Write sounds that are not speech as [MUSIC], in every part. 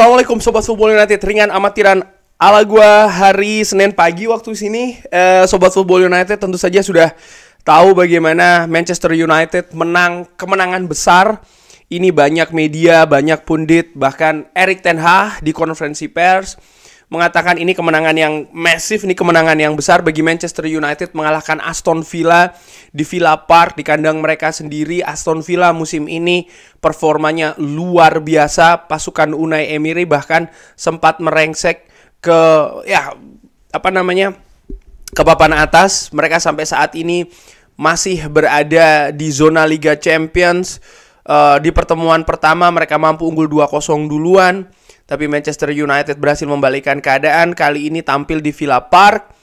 Assalamualaikum Sobat Football United Ringan amatiran ala gua hari Senin pagi waktu sini eh, Sobat Football United tentu saja sudah tahu bagaimana Manchester United menang kemenangan besar ini banyak media, banyak pundit, bahkan Erik Ten Hag di konferensi pers mengatakan ini kemenangan yang masif, ini kemenangan yang besar bagi Manchester United mengalahkan Aston Villa di Villa Park di kandang mereka sendiri. Aston Villa musim ini performanya luar biasa. Pasukan Unai Emery bahkan sempat merengsek ke ya apa namanya? ke papan atas. Mereka sampai saat ini masih berada di zona Liga Champions. Uh, di pertemuan pertama mereka mampu unggul 2-0 duluan tapi Manchester United berhasil membalikkan keadaan. Kali ini tampil di Villa Park.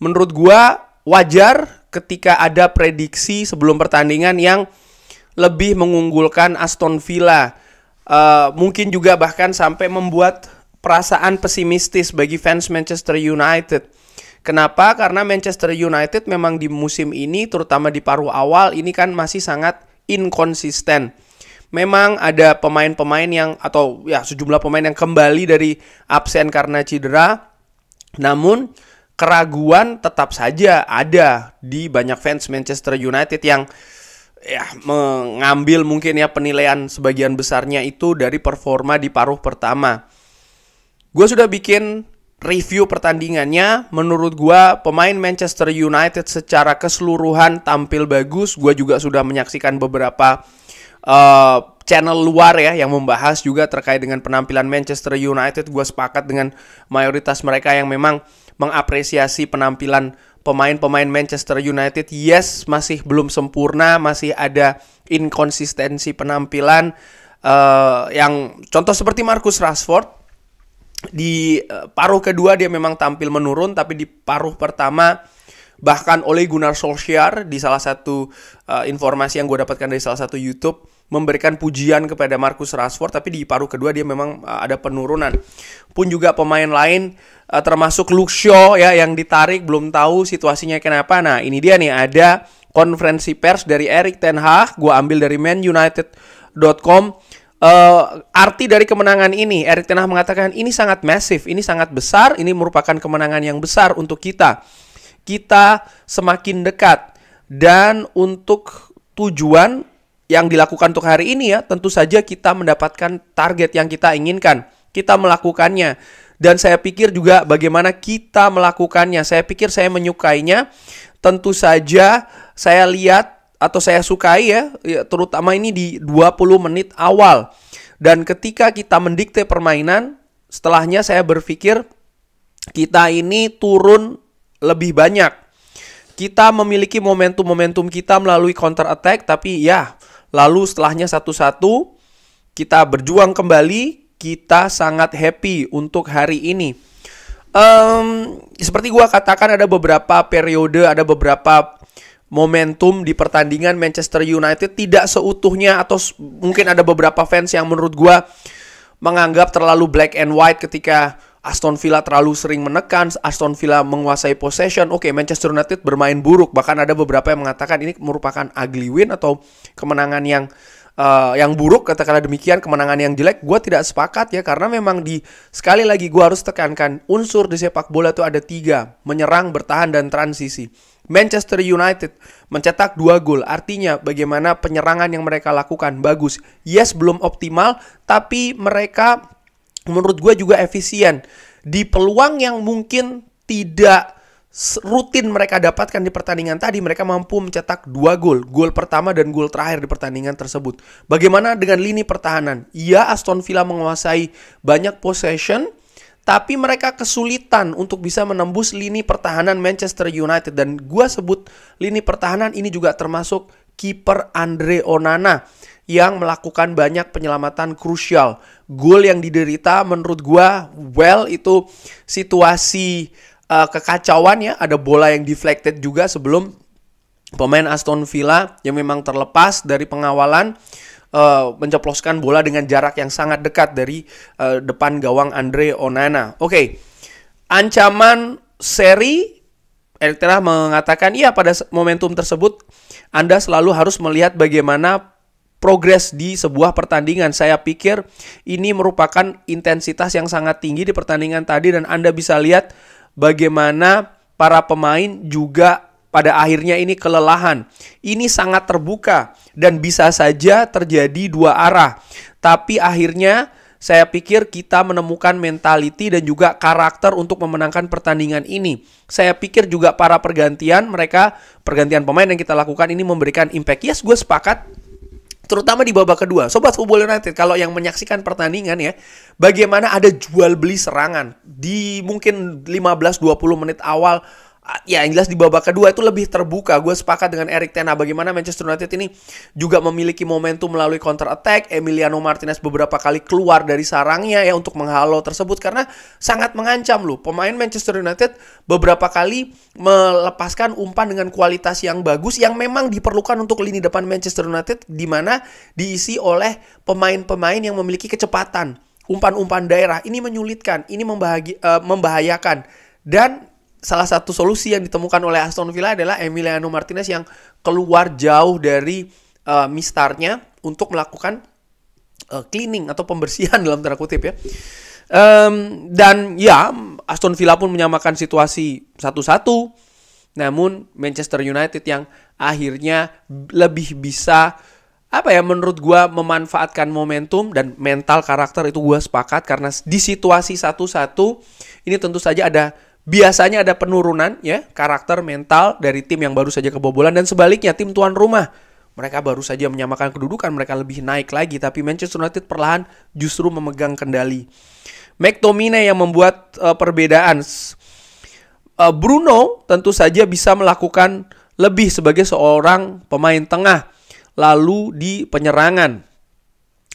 Menurut gua wajar ketika ada prediksi sebelum pertandingan yang lebih mengunggulkan Aston Villa. Uh, mungkin juga bahkan sampai membuat perasaan pesimistis bagi fans Manchester United. Kenapa? Karena Manchester United memang di musim ini, terutama di paruh awal, ini kan masih sangat inkonsisten memang ada pemain-pemain yang atau ya sejumlah pemain yang kembali dari absen karena cedera. Namun keraguan tetap saja ada di banyak fans Manchester United yang ya mengambil mungkin ya penilaian sebagian besarnya itu dari performa di paruh pertama. Gue sudah bikin review pertandingannya. Menurut gue pemain Manchester United secara keseluruhan tampil bagus. Gue juga sudah menyaksikan beberapa uh, channel luar ya yang membahas juga terkait dengan penampilan Manchester United. Gue sepakat dengan mayoritas mereka yang memang mengapresiasi penampilan pemain-pemain Manchester United. Yes, masih belum sempurna, masih ada inkonsistensi penampilan. Uh, yang contoh seperti Marcus Rashford di eh, paruh kedua dia memang tampil menurun, tapi di paruh pertama bahkan oleh Gunnar Solskjaer di salah satu uh, informasi yang gue dapatkan dari salah satu YouTube memberikan pujian kepada Marcus Rashford tapi di paruh kedua dia memang uh, ada penurunan. Pun juga pemain lain uh, termasuk Luke Shaw ya yang ditarik belum tahu situasinya kenapa. Nah, ini dia nih ada konferensi pers dari Erik ten Hag, gua ambil dari manunited.com. Uh, arti dari kemenangan ini, Erik Ten Hag mengatakan ini sangat masif, ini sangat besar, ini merupakan kemenangan yang besar untuk kita. Kita semakin dekat dan untuk tujuan yang dilakukan untuk hari ini ya, tentu saja kita mendapatkan target yang kita inginkan. Kita melakukannya. Dan saya pikir juga bagaimana kita melakukannya. Saya pikir saya menyukainya. Tentu saja saya lihat atau saya sukai ya, ya terutama ini di 20 menit awal. Dan ketika kita mendikte permainan, setelahnya saya berpikir kita ini turun lebih banyak kita memiliki momentum-momentum kita melalui counter attack tapi ya Lalu setelahnya satu-satu kita berjuang kembali, kita sangat happy untuk hari ini. Um, seperti gua katakan ada beberapa periode, ada beberapa momentum di pertandingan Manchester United tidak seutuhnya atau mungkin ada beberapa fans yang menurut gua menganggap terlalu black and white ketika Aston Villa terlalu sering menekan, Aston Villa menguasai possession. Oke, okay, Manchester United bermain buruk. Bahkan ada beberapa yang mengatakan ini merupakan ugly win atau kemenangan yang uh, yang buruk katakanlah demikian, kemenangan yang jelek. Gua tidak sepakat ya karena memang di sekali lagi gua harus tekankan unsur di sepak bola itu ada tiga, menyerang, bertahan dan transisi. Manchester United mencetak dua gol. Artinya bagaimana penyerangan yang mereka lakukan bagus. Yes, belum optimal, tapi mereka menurut gue juga efisien di peluang yang mungkin tidak rutin mereka dapatkan di pertandingan tadi mereka mampu mencetak dua gol gol pertama dan gol terakhir di pertandingan tersebut bagaimana dengan lini pertahanan ya Aston Villa menguasai banyak possession tapi mereka kesulitan untuk bisa menembus lini pertahanan Manchester United dan gua sebut lini pertahanan ini juga termasuk kiper Andre Onana yang melakukan banyak penyelamatan krusial. Gol yang diderita menurut gua well itu situasi uh, kekacauan ya, ada bola yang deflected juga sebelum pemain Aston Villa yang memang terlepas dari pengawalan uh, menceploskan bola dengan jarak yang sangat dekat dari uh, depan gawang Andre Onana. Oke, okay. ancaman seri Erik mengatakan, iya pada momentum tersebut Anda selalu harus melihat bagaimana progres di sebuah pertandingan. Saya pikir ini merupakan intensitas yang sangat tinggi di pertandingan tadi dan Anda bisa lihat bagaimana para pemain juga pada akhirnya ini kelelahan. Ini sangat terbuka dan bisa saja terjadi dua arah. Tapi akhirnya saya pikir kita menemukan mentality dan juga karakter untuk memenangkan pertandingan ini. Saya pikir juga para pergantian mereka, pergantian pemain yang kita lakukan ini memberikan impact. Yes, gue sepakat terutama di babak kedua. Sobat Football United, kalau yang menyaksikan pertandingan ya, bagaimana ada jual beli serangan di mungkin 15-20 menit awal Ah, ya yang jelas di babak kedua itu lebih terbuka. Gue sepakat dengan Erik Tena bagaimana Manchester United ini juga memiliki momentum melalui counter attack. Emiliano Martinez beberapa kali keluar dari sarangnya ya untuk menghalau tersebut karena sangat mengancam loh. Pemain Manchester United beberapa kali melepaskan umpan dengan kualitas yang bagus yang memang diperlukan untuk lini depan Manchester United di mana diisi oleh pemain-pemain yang memiliki kecepatan. Umpan-umpan daerah ini menyulitkan, ini membahagi, uh, membahayakan. Dan salah satu solusi yang ditemukan oleh Aston Villa adalah Emiliano Martinez yang keluar jauh dari uh, mistarnya untuk melakukan uh, cleaning atau pembersihan [LAUGHS] dalam tanda kutip ya. Um, dan ya Aston Villa pun menyamakan situasi satu-satu. Namun Manchester United yang akhirnya lebih bisa apa ya menurut gua memanfaatkan momentum dan mental karakter itu gua sepakat karena di situasi satu-satu ini tentu saja ada Biasanya ada penurunan ya karakter mental dari tim yang baru saja kebobolan dan sebaliknya tim tuan rumah mereka baru saja menyamakan kedudukan, mereka lebih naik lagi. Tapi Manchester United perlahan justru memegang kendali. McTominay yang membuat uh, perbedaan. Uh, Bruno tentu saja bisa melakukan lebih sebagai seorang pemain tengah. Lalu di penyerangan.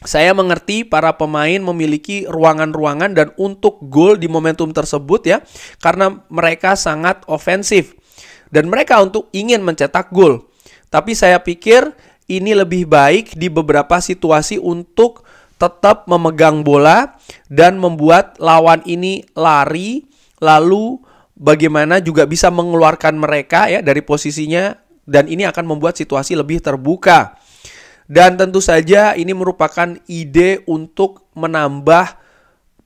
Saya mengerti para pemain memiliki ruangan-ruangan dan untuk gol di momentum tersebut ya, karena mereka sangat ofensif dan mereka untuk ingin mencetak gol. Tapi saya pikir ini lebih baik di beberapa situasi untuk tetap memegang bola dan membuat lawan ini lari lalu bagaimana juga bisa mengeluarkan mereka ya dari posisinya dan ini akan membuat situasi lebih terbuka. Dan tentu saja ini merupakan ide untuk menambah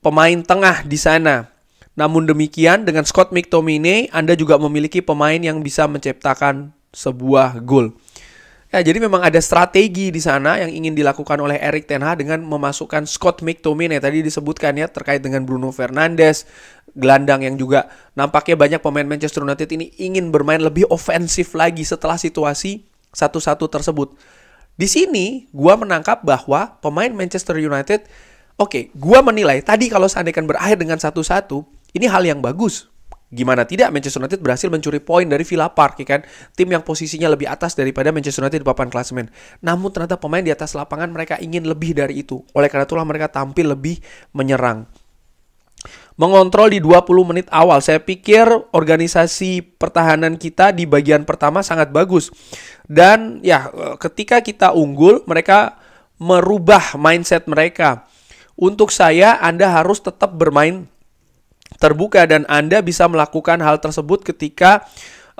pemain tengah di sana. Namun demikian dengan Scott McTominay Anda juga memiliki pemain yang bisa menciptakan sebuah gol. Ya, jadi memang ada strategi di sana yang ingin dilakukan oleh Erik Ten Hag dengan memasukkan Scott McTominay tadi disebutkan ya terkait dengan Bruno Fernandes, gelandang yang juga nampaknya banyak pemain Manchester United ini ingin bermain lebih ofensif lagi setelah situasi satu-satu tersebut. Di sini gua menangkap bahwa pemain Manchester United oke, okay, gua menilai tadi kalau seandainya kan berakhir dengan satu-satu, ini hal yang bagus. Gimana tidak Manchester United berhasil mencuri poin dari Villa Park ya kan, tim yang posisinya lebih atas daripada Manchester United di papan klasemen. Namun ternyata pemain di atas lapangan mereka ingin lebih dari itu. Oleh karena itulah mereka tampil lebih menyerang mengontrol di 20 menit awal. Saya pikir organisasi pertahanan kita di bagian pertama sangat bagus. Dan ya, eh, ketika kita unggul, mereka merubah mindset mereka. Untuk saya, Anda harus tetap bermain terbuka dan Anda bisa melakukan hal tersebut ketika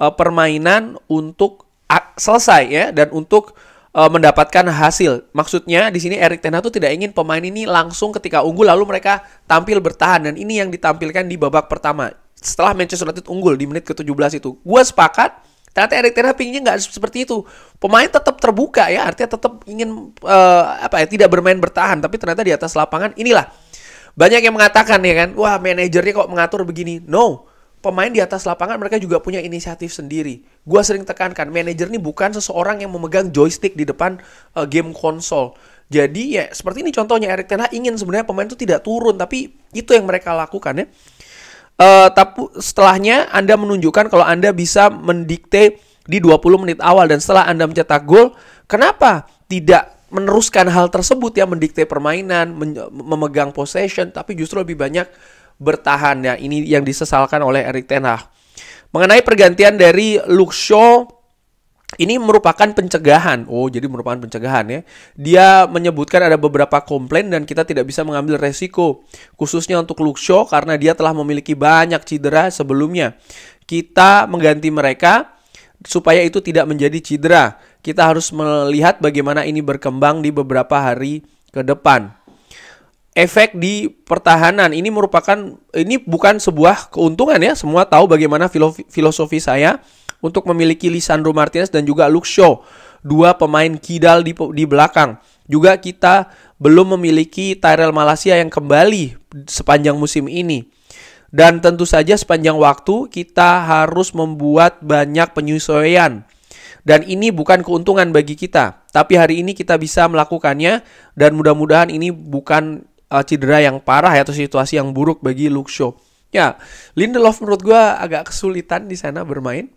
eh, permainan untuk ah, selesai ya dan untuk uh, mendapatkan hasil. Maksudnya di sini Erik Ten Hag tuh tidak ingin pemain ini langsung ketika unggul lalu mereka tampil bertahan dan ini yang ditampilkan di babak pertama. Setelah Manchester United unggul di menit ke-17 itu. Gue sepakat Ternyata Erik Ten Hag pinginnya nggak seperti itu. Pemain tetap terbuka ya, artinya tetap ingin uh, apa ya tidak bermain bertahan, tapi ternyata di atas lapangan inilah banyak yang mengatakan ya kan, wah manajernya kok mengatur begini. No, pemain di atas lapangan mereka juga punya inisiatif sendiri. Gua sering tekankan, manajer ini bukan seseorang yang memegang joystick di depan uh, game konsol. Jadi ya seperti ini contohnya Erik Ten Hag ingin sebenarnya pemain itu tidak turun, tapi itu yang mereka lakukan ya. Uh, eh, tapi setelahnya Anda menunjukkan kalau Anda bisa mendikte di 20 menit awal dan setelah Anda mencetak gol, kenapa tidak meneruskan hal tersebut ya mendikte permainan, memegang possession tapi justru lebih banyak bertahan ya. Ini yang disesalkan oleh Erik Ten Hag. Mengenai pergantian dari Luke Shaw ini merupakan pencegahan. Oh, jadi merupakan pencegahan ya. Dia menyebutkan ada beberapa komplain dan kita tidak bisa mengambil resiko. Khususnya untuk Luke Shaw karena dia telah memiliki banyak cedera sebelumnya. Kita mengganti mereka supaya itu tidak menjadi cedera. Kita harus melihat bagaimana ini berkembang di beberapa hari ke depan efek di pertahanan ini merupakan ini bukan sebuah keuntungan ya semua tahu bagaimana filosofi saya untuk memiliki Lisandro Martinez dan juga Luke Shaw dua pemain kidal di di belakang juga kita belum memiliki Tyrell Malaysia yang kembali sepanjang musim ini dan tentu saja sepanjang waktu kita harus membuat banyak penyesuaian dan ini bukan keuntungan bagi kita tapi hari ini kita bisa melakukannya dan mudah-mudahan ini bukan uh, cedera yang parah ya, atau situasi yang buruk bagi Luke Shaw. Ya, Lindelof menurut gue agak kesulitan di sana bermain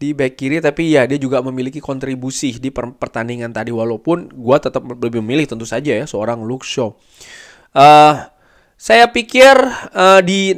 di back kiri tapi ya dia juga memiliki kontribusi di per pertandingan tadi walaupun gue tetap lebih memilih tentu saja ya seorang Luke Shaw. Uh, saya pikir uh, di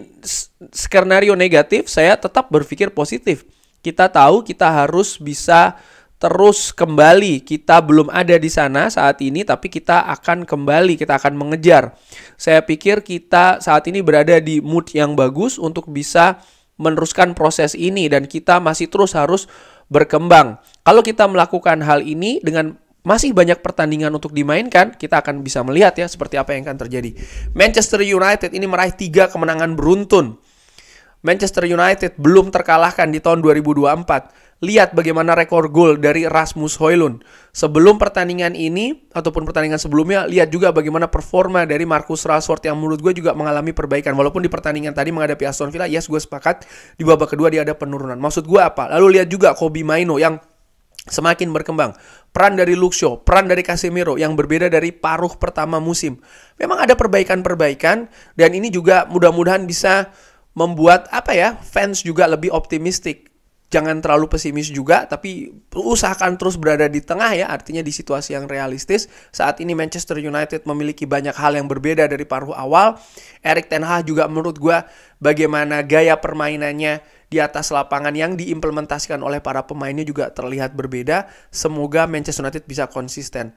skenario negatif saya tetap berpikir positif. Kita tahu kita harus bisa terus kembali. Kita belum ada di sana saat ini, tapi kita akan kembali, kita akan mengejar. Saya pikir kita saat ini berada di mood yang bagus untuk bisa meneruskan proses ini, dan kita masih terus harus berkembang. Kalau kita melakukan hal ini dengan masih banyak pertandingan untuk dimainkan, kita akan bisa melihat ya seperti apa yang akan terjadi. Manchester United ini meraih tiga kemenangan beruntun. Manchester United belum terkalahkan di tahun 2024 lihat bagaimana rekor gol dari Rasmus Hoylund. Sebelum pertandingan ini ataupun pertandingan sebelumnya, lihat juga bagaimana performa dari Marcus Rashford yang menurut gue juga mengalami perbaikan. Walaupun di pertandingan tadi menghadapi Aston Villa, yes gue sepakat di babak kedua dia ada penurunan. Maksud gue apa? Lalu lihat juga Kobe Maino yang semakin berkembang. Peran dari Luxio, peran dari Casemiro yang berbeda dari paruh pertama musim. Memang ada perbaikan-perbaikan dan ini juga mudah-mudahan bisa membuat apa ya fans juga lebih optimistik jangan terlalu pesimis juga, tapi usahakan terus berada di tengah ya, artinya di situasi yang realistis. Saat ini Manchester United memiliki banyak hal yang berbeda dari paruh awal. Erik Ten Hag juga menurut gue bagaimana gaya permainannya di atas lapangan yang diimplementasikan oleh para pemainnya juga terlihat berbeda. Semoga Manchester United bisa konsisten.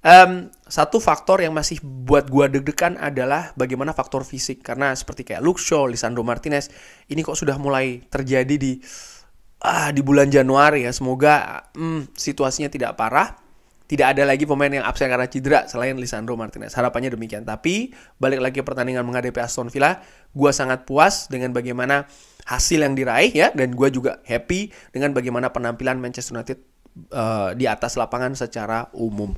Um, satu faktor yang masih buat gua deg-degan adalah bagaimana faktor fisik karena seperti kayak Luke Shaw, Lisandro Martinez ini kok sudah mulai terjadi di ah, di bulan Januari ya semoga hmm, situasinya tidak parah tidak ada lagi pemain yang absen karena cedera selain Lisandro Martinez. Harapannya demikian. Tapi balik lagi pertandingan menghadapi Aston Villa, gue sangat puas dengan bagaimana hasil yang diraih ya, dan gue juga happy dengan bagaimana penampilan Manchester United uh, di atas lapangan secara umum.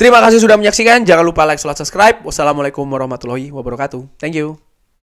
Terima kasih sudah menyaksikan. Jangan lupa like, subscribe. Wassalamualaikum warahmatullahi wabarakatuh. Thank you.